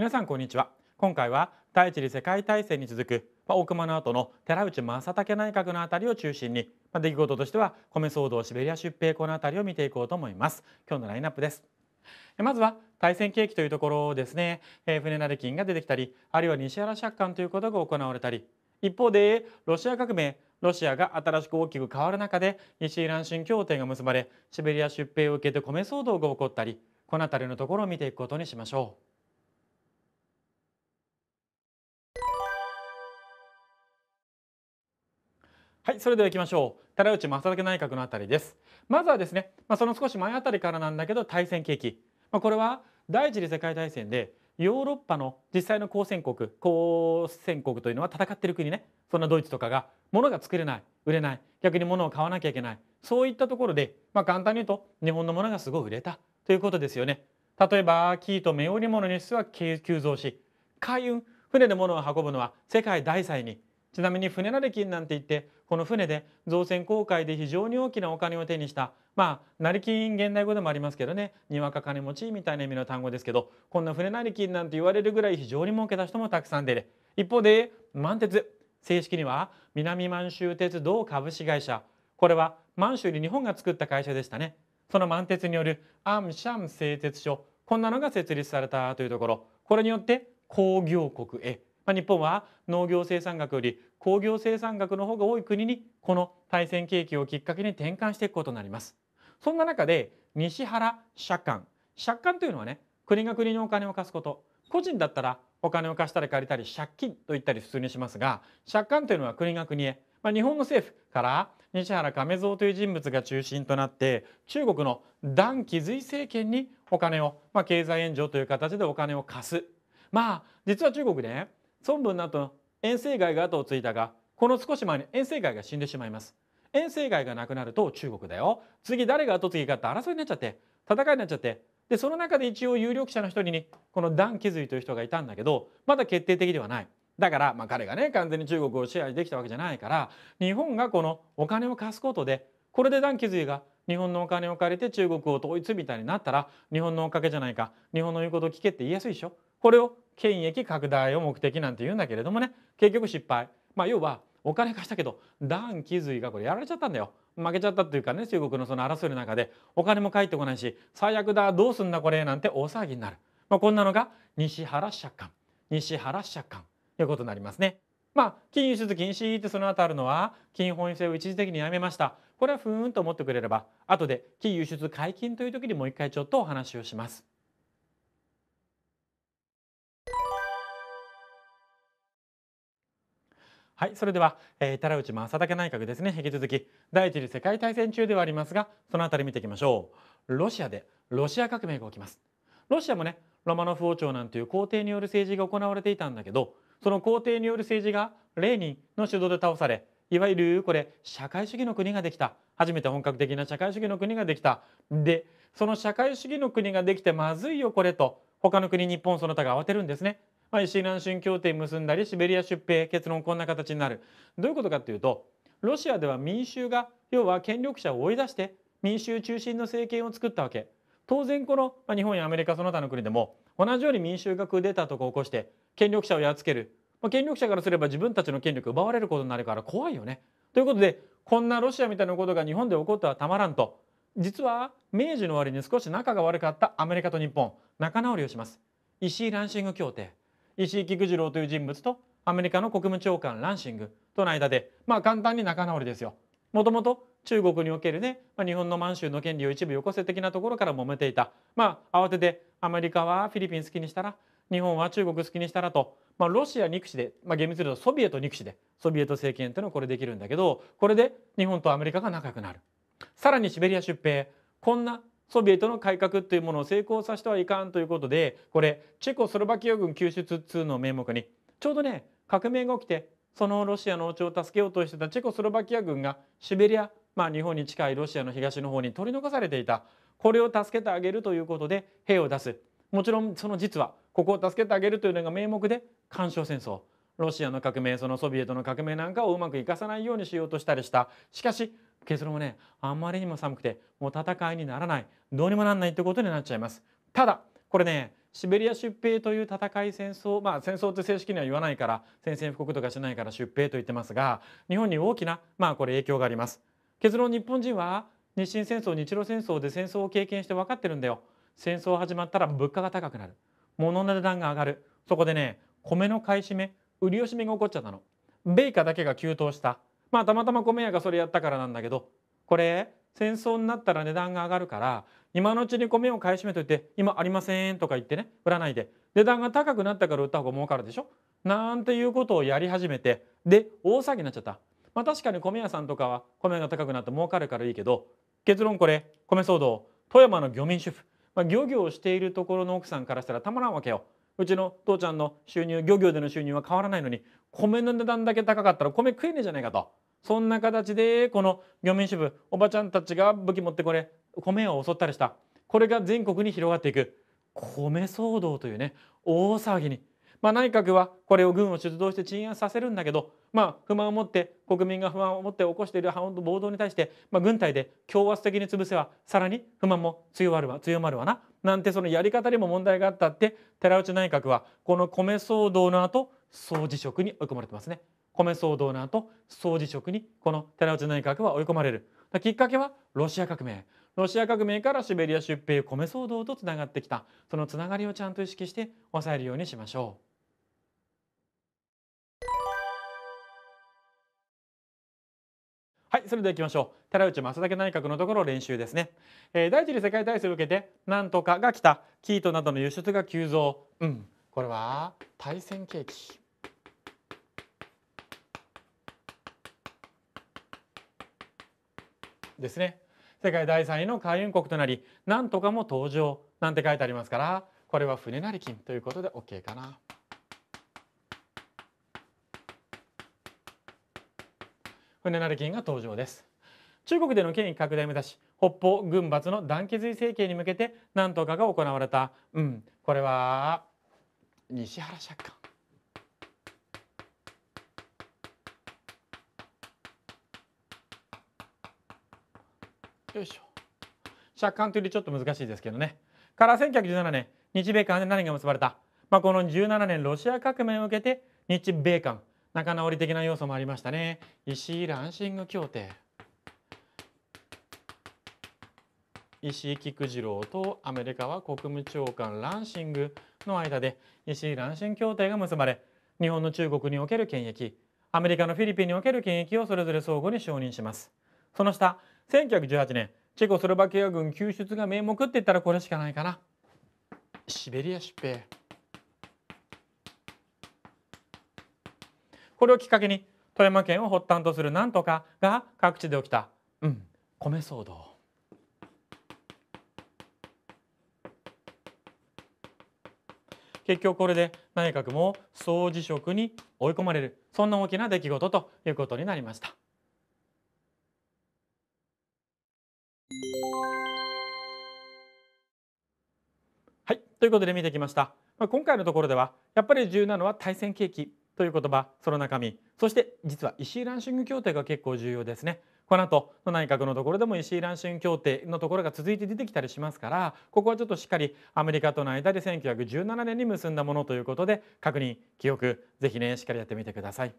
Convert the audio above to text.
皆さんこんにちは今回は第一次世界大戦に続く、ま大熊の後の寺内正武内閣のあたりを中心に、ま出来事としては米騒動シベリア出兵このあたりを見ていこうと思います今日のラインナップですまずは対戦景気というところですね、えー、船成金が出てきたりあるいは西原借款ということが行われたり一方でロシア革命ロシアが新しく大きく変わる中で西イラン新協定が結ばれシベリア出兵を受けて米騒動が起こったりこの辺りのところを見ていくことにしましょう。はい、それでは行きましょう。寺内正武内閣のあたりです。まずはですね、まあ、その少し前あたりからなんだけど、対戦景気。まあ、これは第一次世界大戦で、ヨーロッパの実際の交戦国、交戦国というのは戦っている国ね。そんなドイツとかが、物が作れない、売れない、逆に物を買わなきゃいけない。そういったところで、まあ、簡単に言うと、日本のものがすごい売れたということですよね。例えば、キ生糸、目織物の輸出は急増し、海運、船で物を運ぶのは世界大災に。ちなみに船成金なんて言ってこの船で造船航海で非常に大きなお金を手にしたまあ成金現代語でもありますけどねにわか金持ちみたいな意味の単語ですけどこんな船成金なんて言われるぐらい非常に儲けた人もたくさん出る一方で満鉄正式には南満州鉄道株式会社これは満州に日本が作った会社でしたねその満鉄によるアンシャン製鉄所こんなのが設立されたというところこれによって工業国へまあ、日本は農業生産額より工業生産額の方が多い国にこの対戦景気をきっかけに転換していくことになりますそんな中で西原借款借款というのはね国が国にお金を貸すこと個人だったらお金を貸したり借りたり借金と言ったり普通にしますが借款というのは国が国へ、まあ、日本の政府から西原亀蔵という人物が中心となって中国の段貴瑞政権にお金を、まあ、経済援助という形でお金を貸すまあ実は中国ね孫文の後の遠征外が後を継いだがこの少し前に遠征外が死んでしまいます遠征外がなくなると中国だよ次誰が後継ぎかって争いになっちゃって戦いになっちゃってでその中で一応有力者の一人にこの段削りという人がいたんだけどまだ決定的ではないだから、まあ、彼がね完全に中国を支配できたわけじゃないから日本がこのお金を貸すことでこれで段削りが日本のお金を借りて中国を統一みたいになったら日本のおかげじゃないか日本の言うことを聞けって言いやすいでしょこれを権益拡大を目的なんて言うんだけれどもね結局失敗、まあ、要はお金貸したけど段貴髄がこれやられちゃったんだよ負けちゃったっていうかね中国のその争いの中でお金も返ってこないし最悪だどうすんだこれなんて大騒ぎになる、まあ、こんなのが西原借款西原借款ということになりますね。まあ、金融出術禁止ってその後あるのは金本位制を一時的にやめましたこれはふーんと思ってくれれば後で金輸出解禁という時にもう一回ちょっとお話をします。はい、それでは、えー、寺内正武内閣ですね、引き続き第一次世界大戦中ではありますが、そのあたり見ていきましょう。ロシアでロシア革命が起きます。ロシアもね、ロマノフ王朝なんていう皇帝による政治が行われていたんだけど、その皇帝による政治がレーニンの主導で倒され、いわゆるこれ社会主義の国ができた。初めて本格的な社会主義の国ができた。で、その社会主義の国ができてまずいよこれと、他の国日本その他が慌てるんですね。石井南進協定結んだりシベリア出兵結論こんな形になるどういうことかっていうとロシアでは民衆が要は権力者を追い出して民衆中心の政権を作ったわけ当然この、まあ、日本やアメリカその他の国でも同じように民衆がクーデターとか起こして権力者をやっつける、まあ、権力者からすれば自分たちの権力奪われることになるから怖いよね。ということでこんなロシアみたいなことが日本で起こってはたまらんと実は明治の終わりに少し仲が悪かったアメリカと日本仲直りをします石井ランシング協定石井菊次郎という人物とアメリカの国務長官ランシングとの間でまあ簡単に仲直りですよ。もともと中国におけるね、まあ、日本の満州の権利を一部よこせ的なところから揉めていたまあ慌ててアメリカはフィリピン好きにしたら日本は中国好きにしたらと、まあ、ロシア憎しで、まあ、厳密に言うとソビエト憎しでソビエト政権というのはこれできるんだけどこれで日本とアメリカが仲良くなる。さらにシベリア出兵こんなソビエトの改革というものを成功させてはいかんということでこれチェコスロバキア軍救出2の名目にちょうどね革命が起きてそのロシアの王朝を助けようとしてたチェコスロバキア軍がシベリアまあ日本に近いロシアの東の方に取り残されていたこれを助けてあげるということで兵を出すもちろんその実はここを助けてあげるというのが名目で干渉戦争ロシアの革命そのソビエトの革命なんかをうまくいかさないようにしようとしたりしたしかし結論はねあまりにも寒くてもう戦いにならないどうにもならないってことになっちゃいますただこれねシベリア出兵という戦い戦争まあ戦争って正式には言わないから宣戦布告とかしないから出兵と言ってますが日本に大きなまあこれ影響があります結論日本人は日清戦争日露戦争で戦争を経験して分かってるんだよ戦争始まったら物価が高くなる物の値段が上がるそこでね米の買い占め売り惜しみが起こっちゃったの米価だけが急騰したまあたまたま米屋がそれやったからなんだけどこれ戦争になったら値段が上がるから今のうちに米を買い占めといて今ありませんとか言ってね売らないで値段が高くなったから売った方が儲かるでしょなんていうことをやり始めてで大騒ぎになっちゃった。まあ、確かに米屋さんとかは米が高くなって儲かるからいいけど結論これ米騒動富山の漁民主婦、まあ、漁業をしているところの奥さんからしたらたまらんわけよ。うちの父ちゃんの収入漁業での収入は変わらないのに米の値段だけ高かったら米食えねえじゃないかとそんな形でこの漁民支部おばちゃんたちが武器持ってこれ米を襲ったりしたこれが全国に広がっていく米騒動というね大騒ぎに、まあ、内閣はこれを軍を出動して鎮圧させるんだけど、まあ、不満を持って国民が不満を持って起こしている暴動に対して、まあ、軍隊で強圧的に潰せばさらに不満も強まるわ強まるわななんてそのやり方にも問題があったって寺内内閣はこの米騒動の後総辞職に追い込まれてますね米騒動の後総辞職にこの寺内内閣は追い込まれるきっかけはロシア革命ロシア革命からシベリア出兵米騒動とつながってきたそのつながりをちゃんと意識して抑えるようにしましょう。はい、それでは行きましょう。寺内正武内閣のところ練習ですね。えー、第一次世界大戦を受けて、なんとかが来た、キートなどの輸出が急増。うん、これは対戦景気。ですね。世界第三位の海運国となり、なんとかも登場なんて書いてありますから、これは船成金ということで OK かな。船成金が登場です中国での権威拡大を目指し北方軍閥の団結政権に向けて何とかが行われたうんこれは西原借款よいしょ借款というよりちょっと難しいですけどねから1917年日米間で何が結ばれた、まあ、この17年ロシア革命を受けて日米間仲直り的な要素もありましたね石井ランシング協定石井菊次郎とアメリカは国務長官ランシングの間で石井ランシング協定が結ばれ日本の中国における権益アメリカのフィリピンにおける権益をそれぞれ相互に承認しますその下1918年チェコスロバキア軍救出が名目って言ったらこれしかないかなシベリア出兵これをきっかけに富山県を発端とするなんとかが各地で起きた、うん、米騒動。結局これで内閣も総辞職に追い込まれるそんな大きな出来事ということになりました。はいということで見てきました。まあ、今回のところではやっぱり重要なのは対戦景気という言葉その中身そして実は石井ランシング協定が結構重要ですねこの後の内閣のところでも石井ランシング協定のところが続いて出てきたりしますからここはちょっとしっかりアメリカとの間で1917年に結んだものということで確認記憶ぜひねしっかりやってみてください。